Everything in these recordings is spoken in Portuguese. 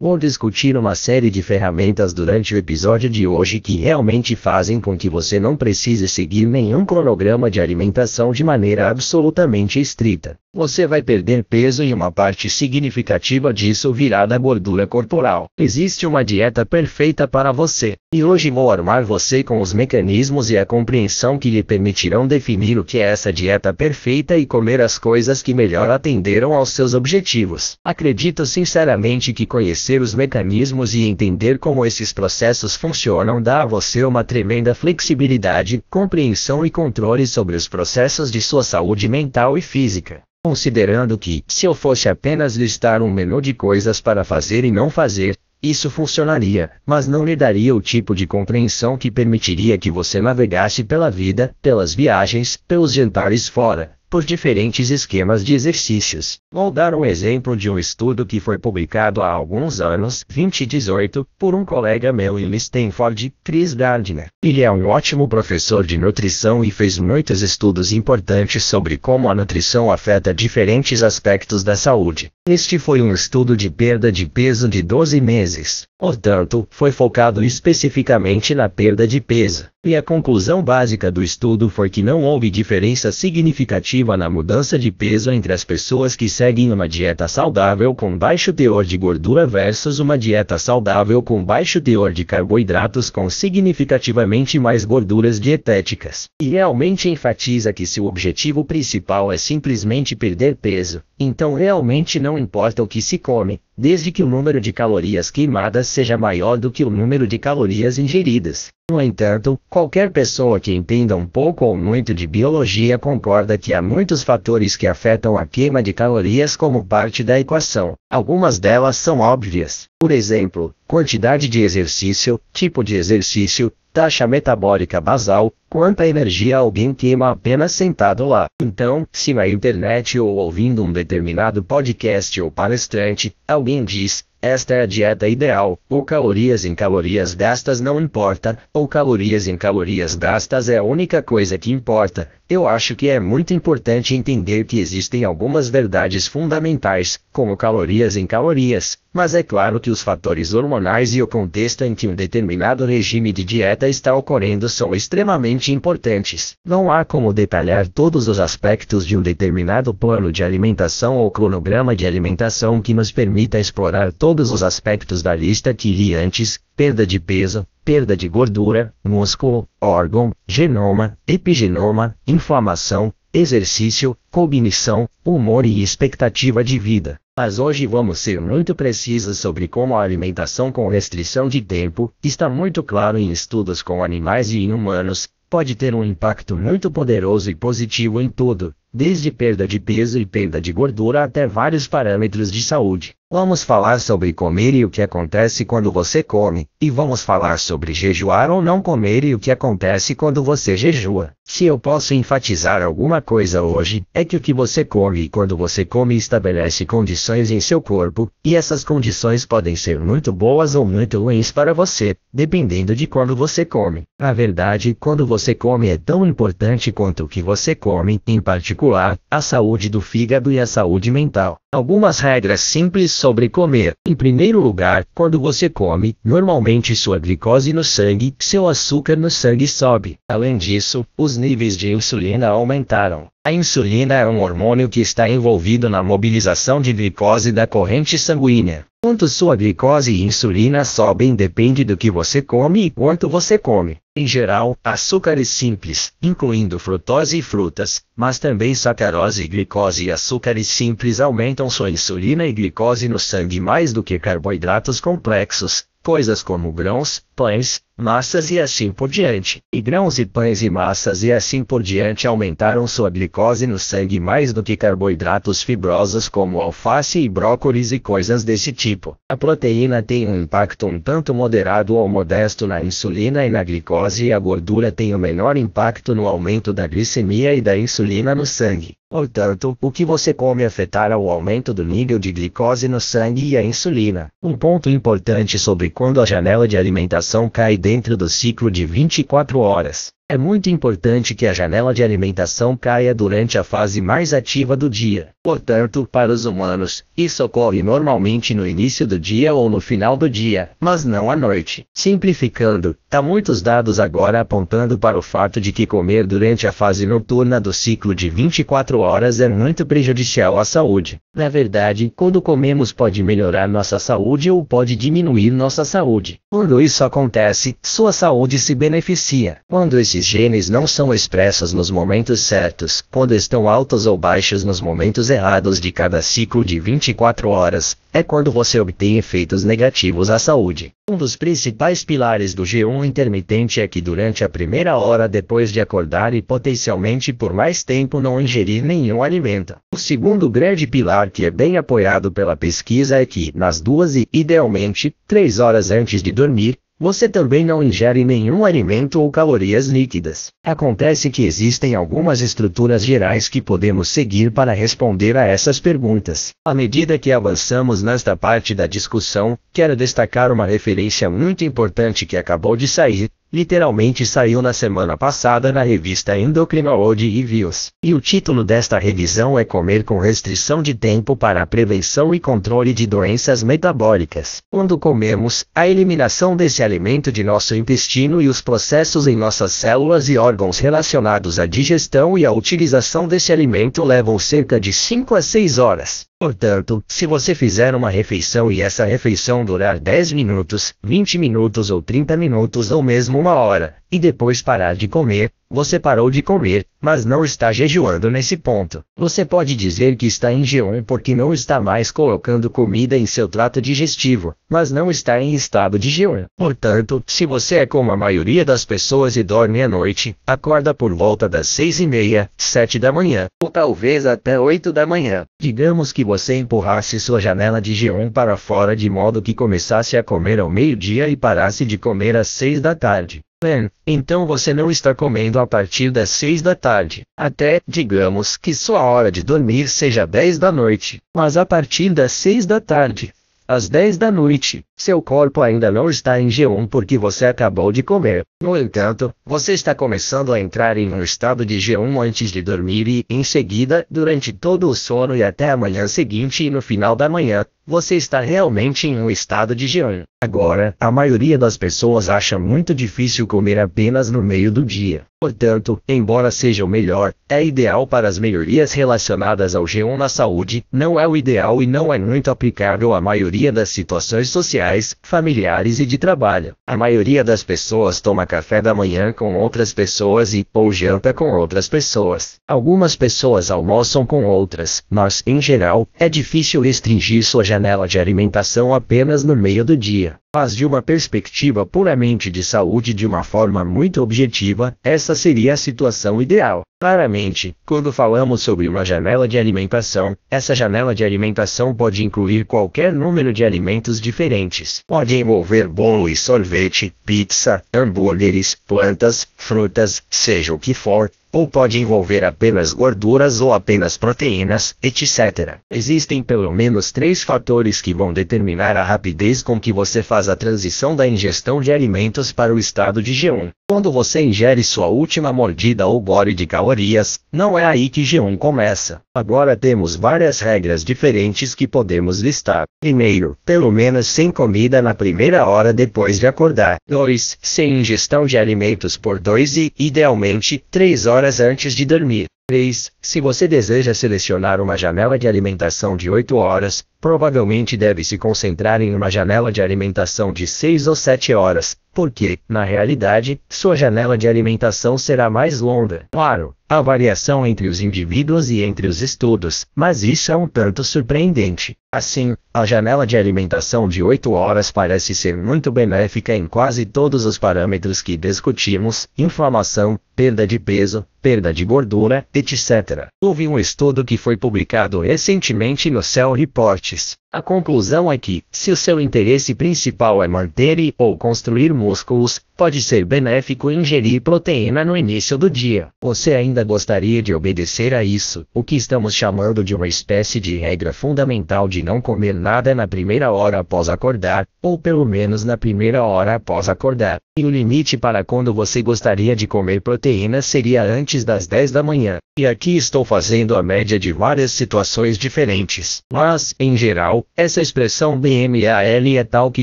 Vou discutir uma série de ferramentas durante o episódio de hoje que realmente fazem com que você não precise seguir nenhum cronograma de alimentação de maneira absolutamente estrita você vai perder peso e uma parte significativa disso virá da gordura corporal. Existe uma dieta perfeita para você, e hoje vou armar você com os mecanismos e a compreensão que lhe permitirão definir o que é essa dieta perfeita e comer as coisas que melhor atenderam aos seus objetivos. Acredito sinceramente que conhecer os mecanismos e entender como esses processos funcionam dá a você uma tremenda flexibilidade, compreensão e controle sobre os processos de sua saúde mental e física considerando que, se eu fosse apenas listar um menu de coisas para fazer e não fazer, isso funcionaria, mas não lhe daria o tipo de compreensão que permitiria que você navegasse pela vida, pelas viagens, pelos jantares fora, por diferentes esquemas de exercícios. Vou dar um exemplo de um estudo que foi publicado há alguns anos, 2018, por um colega meu em Stanford, Chris Gardner. Ele é um ótimo professor de nutrição e fez muitos estudos importantes sobre como a nutrição afeta diferentes aspectos da saúde. Este foi um estudo de perda de peso de 12 meses, portanto, foi focado especificamente na perda de peso, e a conclusão básica do estudo foi que não houve diferença significativa na mudança de peso entre as pessoas que seguem uma dieta saudável com baixo teor de gordura versus uma dieta saudável com baixo teor de carboidratos com significativamente mais gorduras dietéticas. E realmente enfatiza que se o objetivo principal é simplesmente perder peso, então realmente não importa o que se come, desde que o número de calorias queimadas seja maior do que o número de calorias ingeridas. No entanto, qualquer pessoa que entenda um pouco ou muito de biologia concorda que há muitos fatores que afetam a queima de calorias como parte da equação. Algumas delas são óbvias. Por exemplo, quantidade de exercício, tipo de exercício, taxa metabólica basal, Quanta energia alguém queima apenas sentado lá? Então, se na internet ou ouvindo um determinado podcast ou palestrante, alguém diz, esta é a dieta ideal, ou calorias em calorias gastas não importa, ou calorias em calorias gastas é a única coisa que importa. Eu acho que é muito importante entender que existem algumas verdades fundamentais, como calorias em calorias, mas é claro que os fatores hormonais e o contexto em que um determinado regime de dieta está ocorrendo são extremamente extremamente importantes. Não há como detalhar todos os aspectos de um determinado plano de alimentação ou cronograma de alimentação que nos permita explorar todos os aspectos da lista que li antes: perda de peso, perda de gordura, músculo, órgão, genoma, epigenoma, inflamação, exercício, cognição, humor e expectativa de vida. Mas hoje vamos ser muito precisos sobre como a alimentação com restrição de tempo está muito claro em estudos com animais e humanos, pode ter um impacto muito poderoso e positivo em tudo, desde perda de peso e perda de gordura até vários parâmetros de saúde. Vamos falar sobre comer e o que acontece quando você come, e vamos falar sobre jejuar ou não comer e o que acontece quando você jejua. Se eu posso enfatizar alguma coisa hoje, é que o que você come e quando você come estabelece condições em seu corpo, e essas condições podem ser muito boas ou muito ruins para você, dependendo de quando você come. Na verdade, quando você come é tão importante quanto o que você come, em particular, a saúde do fígado e a saúde mental. Algumas regras simples sobre comer. Em primeiro lugar, quando você come, normalmente sua glicose no sangue, seu açúcar no sangue sobe. Além disso, os níveis de insulina aumentaram. A insulina é um hormônio que está envolvido na mobilização de glicose da corrente sanguínea. Quanto sua glicose e insulina sobem depende do que você come e quanto você come. Em geral, açúcares é simples, incluindo frutose e frutas, mas também sacarose, glicose e açúcares simples aumentam sua insulina e glicose no sangue mais do que carboidratos complexos, coisas como grãos, pães, massas e assim por diante, e grãos e pães e massas e assim por diante aumentaram sua glicose no sangue mais do que carboidratos fibrosos como alface e brócolis e coisas desse tipo. A proteína tem um impacto um tanto moderado ou modesto na insulina e na glicose e a gordura tem o menor impacto no aumento da glicemia e da insulina no sangue. Portanto, o que você come afetará o aumento do nível de glicose no sangue e a insulina. Um ponto importante sobre quando a janela de alimentação cai dentro do ciclo de 24 horas. É muito importante que a janela de alimentação caia durante a fase mais ativa do dia. Portanto, para os humanos, isso ocorre normalmente no início do dia ou no final do dia, mas não à noite. Simplificando, há muitos dados agora apontando para o fato de que comer durante a fase noturna do ciclo de 24 horas é muito prejudicial à saúde. Na verdade, quando comemos pode melhorar nossa saúde ou pode diminuir nossa saúde. Quando isso acontece, sua saúde se beneficia. Quando esse esses genes não são expressas nos momentos certos, quando estão altas ou baixas nos momentos errados de cada ciclo de 24 horas, é quando você obtém efeitos negativos à saúde. Um dos principais pilares do jejum intermitente é que durante a primeira hora depois de acordar e potencialmente por mais tempo não ingerir nenhum alimento. O segundo grande pilar que é bem apoiado pela pesquisa é que, nas duas e, idealmente, três horas antes de dormir, você também não ingere nenhum alimento ou calorias líquidas. Acontece que existem algumas estruturas gerais que podemos seguir para responder a essas perguntas. À medida que avançamos nesta parte da discussão, quero destacar uma referência muito importante que acabou de sair, literalmente saiu na semana passada na revista Endocrinology Reviews, e o título desta revisão é Comer com restrição de tempo para a prevenção e controle de doenças metabólicas. Quando comemos, a eliminação desse alimento de nosso intestino e os processos em nossas células e órgãos relacionados à digestão e à utilização desse alimento levam cerca de 5 a 6 horas. Portanto, se você fizer uma refeição e essa refeição durar 10 minutos, 20 minutos ou 30 minutos ou mesmo uma hora, e depois parar de comer, você parou de comer, mas não está jejuando nesse ponto. Você pode dizer que está em jejum porque não está mais colocando comida em seu trato digestivo, mas não está em estado de jejum. Portanto, se você é como a maioria das pessoas e dorme à noite, acorda por volta das seis e meia, sete da manhã, ou talvez até oito da manhã. Digamos que você empurrasse sua janela de jejum para fora de modo que começasse a comer ao meio-dia e parasse de comer às seis da tarde. É, então você não está comendo a partir das 6 da tarde, até, digamos que sua hora de dormir seja 10 da noite, mas a partir das 6 da tarde, às 10 da noite, seu corpo ainda não está em G1 porque você acabou de comer. No entanto, você está começando a entrar em um estado de G1 antes de dormir e, em seguida, durante todo o sono e até a manhã seguinte e no final da manhã, você está realmente em um estado de G1. Agora, a maioria das pessoas acha muito difícil comer apenas no meio do dia. Portanto, embora seja o melhor, é ideal para as melhorias relacionadas ao G1 na saúde, não é o ideal e não é muito aplicável à maioria das situações sociais sociais, familiares e de trabalho. A maioria das pessoas toma café da manhã com outras pessoas e ou janta com outras pessoas. Algumas pessoas almoçam com outras, mas em geral, é difícil restringir sua janela de alimentação apenas no meio do dia. Mas de uma perspectiva puramente de saúde de uma forma muito objetiva, essa seria a situação ideal. Claramente, quando falamos sobre uma janela de alimentação, essa janela de alimentação pode incluir qualquer número de alimentos diferentes Pode envolver bolo e sorvete, pizza, hambúrgueres, plantas, frutas, seja o que for, ou pode envolver apenas gorduras ou apenas proteínas, etc. Existem pelo menos três fatores que vão determinar a rapidez com que você faz a transição da ingestão de alimentos para o estado de jejum. Quando você ingere sua última mordida ou bore de calorias, não é aí que jejum começa. Agora temos várias regras diferentes que podemos listar. Primeiro, pelo menos sem comida na primeira hora depois de acordar. 2. Sem ingestão de alimentos por 2 e, idealmente, 3 horas horas antes de dormir. 3. Se você deseja selecionar uma janela de alimentação de 8 horas, Provavelmente deve se concentrar em uma janela de alimentação de 6 ou 7 horas, porque, na realidade, sua janela de alimentação será mais longa. Claro, há variação entre os indivíduos e entre os estudos, mas isso é um tanto surpreendente. Assim, a janela de alimentação de 8 horas parece ser muito benéfica em quase todos os parâmetros que discutimos: inflamação, perda de peso, perda de gordura, etc. Houve um estudo que foi publicado recentemente no Cell Report честь. A conclusão é que, se o seu interesse principal é manter ou construir músculos, pode ser benéfico ingerir proteína no início do dia. Você ainda gostaria de obedecer a isso, o que estamos chamando de uma espécie de regra fundamental de não comer nada na primeira hora após acordar, ou pelo menos na primeira hora após acordar. E o limite para quando você gostaria de comer proteína seria antes das 10 da manhã. E aqui estou fazendo a média de várias situações diferentes. Mas, em geral, essa expressão BMAL é tal que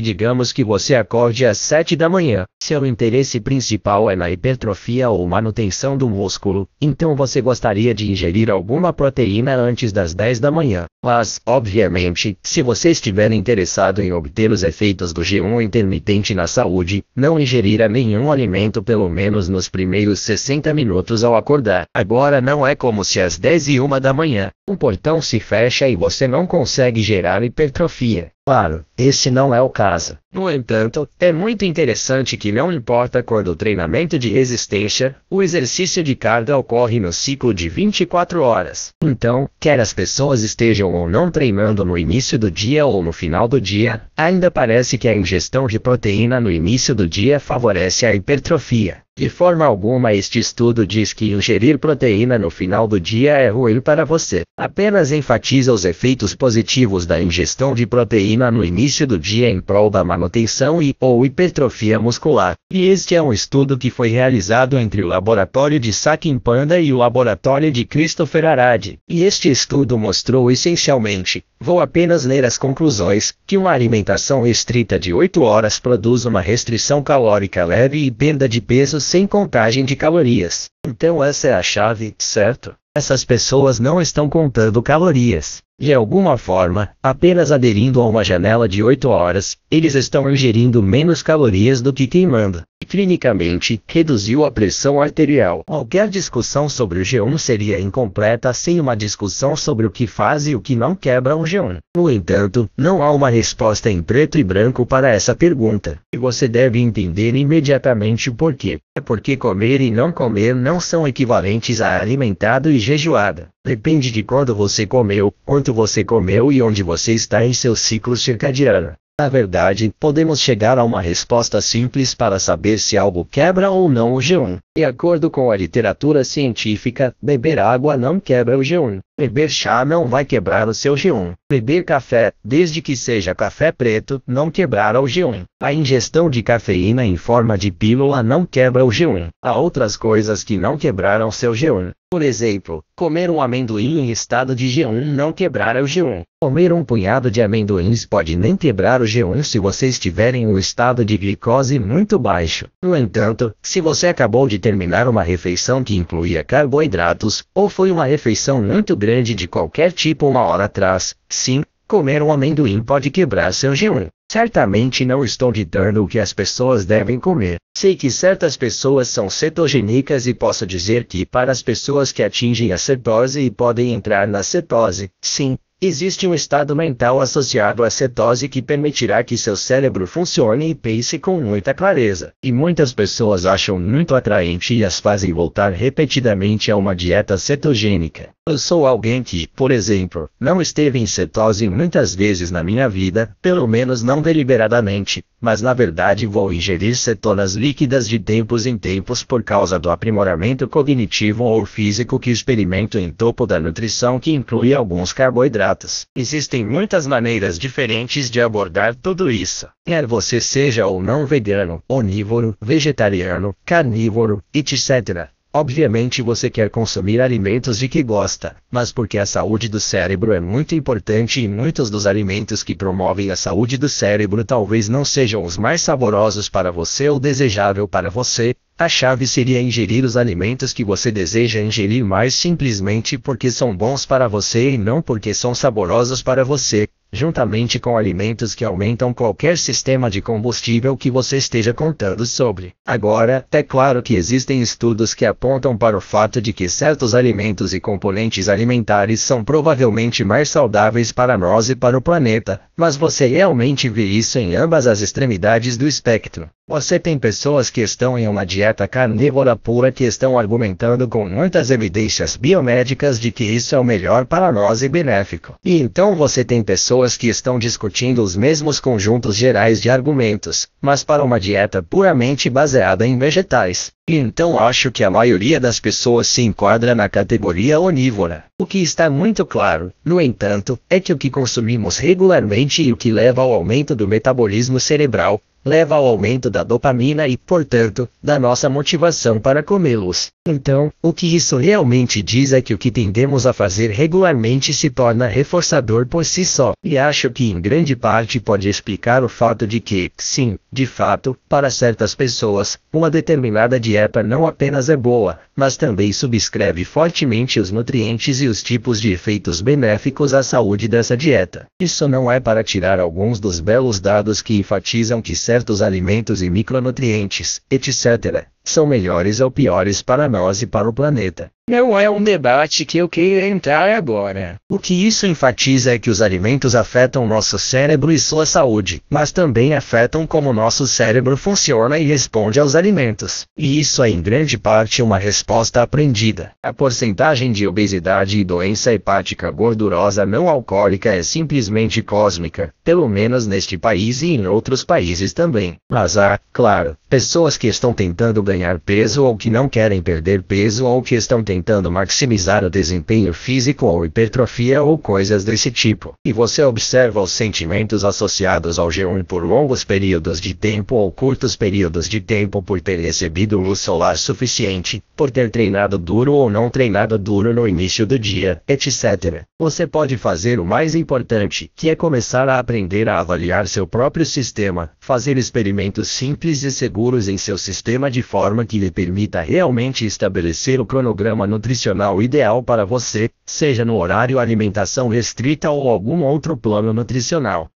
digamos que você acorde às 7 da manhã. Seu interesse principal é na hipertrofia ou manutenção do músculo, então você gostaria de ingerir alguma proteína antes das 10 da manhã. Mas, obviamente, se você estiver interessado em obter os efeitos do jejum intermitente na saúde, não ingerirá nenhum alimento pelo menos nos primeiros 60 minutos ao acordar. Agora não é como se às 10 e 1 da manhã, um portão se fecha e você não consegue gerar hipertrofia. Claro, esse não é o caso. No entanto, é muito interessante que não importa quando o treinamento de resistência, o exercício de carga ocorre no ciclo de 24 horas. Então, quer as pessoas estejam ou não treinando no início do dia ou no final do dia, ainda parece que a ingestão de proteína no início do dia favorece a hipertrofia. De forma alguma este estudo diz que ingerir proteína no final do dia é ruim para você. Apenas enfatiza os efeitos positivos da ingestão de proteína no início do dia em prol da manutenção e ou hipertrofia muscular. E este é um estudo que foi realizado entre o laboratório de Sakin Panda e o laboratório de Christopher Arade. E este estudo mostrou essencialmente, vou apenas ler as conclusões, que uma alimentação estrita de 8 horas produz uma restrição calórica leve e perda de peso sem contagem de calorias. Então essa é a chave, certo? Essas pessoas não estão contando calorias. De alguma forma, apenas aderindo a uma janela de 8 horas, eles estão ingerindo menos calorias do que queimando clinicamente, reduziu a pressão arterial. Qualquer discussão sobre o G1 seria incompleta sem uma discussão sobre o que faz e o que não quebra um G1. No entanto, não há uma resposta em preto e branco para essa pergunta, e você deve entender imediatamente o porquê. É porque comer e não comer não são equivalentes a alimentado e jejuada. Depende de quando você comeu, quanto você comeu e onde você está em seu ciclo circadiano. Na verdade, podemos chegar a uma resposta simples para saber se algo quebra ou não o g De acordo com a literatura científica, beber água não quebra o g Beber chá não vai quebrar o seu jejum. Beber café, desde que seja café preto, não quebrará o jejum. A ingestão de cafeína em forma de pílula não quebra o jejum. Há outras coisas que não quebraram seu jejum. Por exemplo, comer um amendoim em estado de jejum não quebrará o jejum. Comer um punhado de amendoins pode nem quebrar o jejum se você estiver em um estado de glicose muito baixo. No entanto, se você acabou de terminar uma refeição que incluía carboidratos, ou foi uma refeição muito grande, grande de qualquer tipo uma hora atrás, sim, comer um amendoim pode quebrar seu jejum. Certamente não estou ditando o que as pessoas devem comer. Sei que certas pessoas são cetogênicas e posso dizer que para as pessoas que atingem a cetose e podem entrar na cetose, sim, Existe um estado mental associado à cetose que permitirá que seu cérebro funcione e pense com muita clareza. E muitas pessoas acham muito atraente e as fazem voltar repetidamente a uma dieta cetogênica. Eu sou alguém que, por exemplo, não esteve em cetose muitas vezes na minha vida, pelo menos não deliberadamente, mas na verdade vou ingerir cetonas líquidas de tempos em tempos por causa do aprimoramento cognitivo ou físico que experimento em topo da nutrição que inclui alguns carboidratos Existem muitas maneiras diferentes de abordar tudo isso. Quer você seja ou não vegano, onívoro, vegetariano, carnívoro, etc. Obviamente você quer consumir alimentos de que gosta, mas porque a saúde do cérebro é muito importante e muitos dos alimentos que promovem a saúde do cérebro talvez não sejam os mais saborosos para você ou desejável para você, a chave seria ingerir os alimentos que você deseja ingerir mais simplesmente porque são bons para você e não porque são saborosos para você, juntamente com alimentos que aumentam qualquer sistema de combustível que você esteja contando sobre. Agora, é claro que existem estudos que apontam para o fato de que certos alimentos e componentes alimentares são provavelmente mais saudáveis para nós e para o planeta, mas você realmente vê isso em ambas as extremidades do espectro. Você tem pessoas que estão em uma dieta carnívora pura que estão argumentando com muitas evidências biomédicas de que isso é o melhor para nós e benéfico. E então você tem pessoas pessoas que estão discutindo os mesmos conjuntos gerais de argumentos, mas para uma dieta puramente baseada em vegetais. E então acho que a maioria das pessoas se enquadra na categoria onívora. O que está muito claro, no entanto, é que o que consumimos regularmente e o que leva ao aumento do metabolismo cerebral, leva ao aumento da dopamina e, portanto, da nossa motivação para comê-los. Então, o que isso realmente diz é que o que tendemos a fazer regularmente se torna reforçador por si só. E acho que em grande parte pode explicar o fato de que, sim, de fato, para certas pessoas, uma determinada dieta não apenas é boa, mas também subscreve fortemente os nutrientes e os tipos de efeitos benéficos à saúde dessa dieta. Isso não é para tirar alguns dos belos dados que enfatizam que certos alimentos e micronutrientes, etc., são melhores ou piores para nós e para o planeta. Não é um debate que eu queira entrar agora. O que isso enfatiza é que os alimentos afetam nosso cérebro e sua saúde, mas também afetam como nosso cérebro funciona e responde aos alimentos. E isso é em grande parte uma resposta aprendida. A porcentagem de obesidade e doença hepática gordurosa não alcoólica é simplesmente cósmica, pelo menos neste país e em outros países também. Mas há, claro, pessoas que estão tentando ganhar ganhar peso ou que não querem perder peso ou que estão tentando maximizar o desempenho físico ou hipertrofia ou coisas desse tipo. E você observa os sentimentos associados ao G1 por longos períodos de tempo ou curtos períodos de tempo por ter recebido luz solar suficiente, por ter treinado duro ou não treinado duro no início do dia, etc. Você pode fazer o mais importante, que é começar a aprender a avaliar seu próprio sistema, fazer experimentos simples e seguros em seu sistema de forma que lhe permita realmente estabelecer o cronograma nutricional ideal para você, seja no horário alimentação restrita ou algum outro plano nutricional.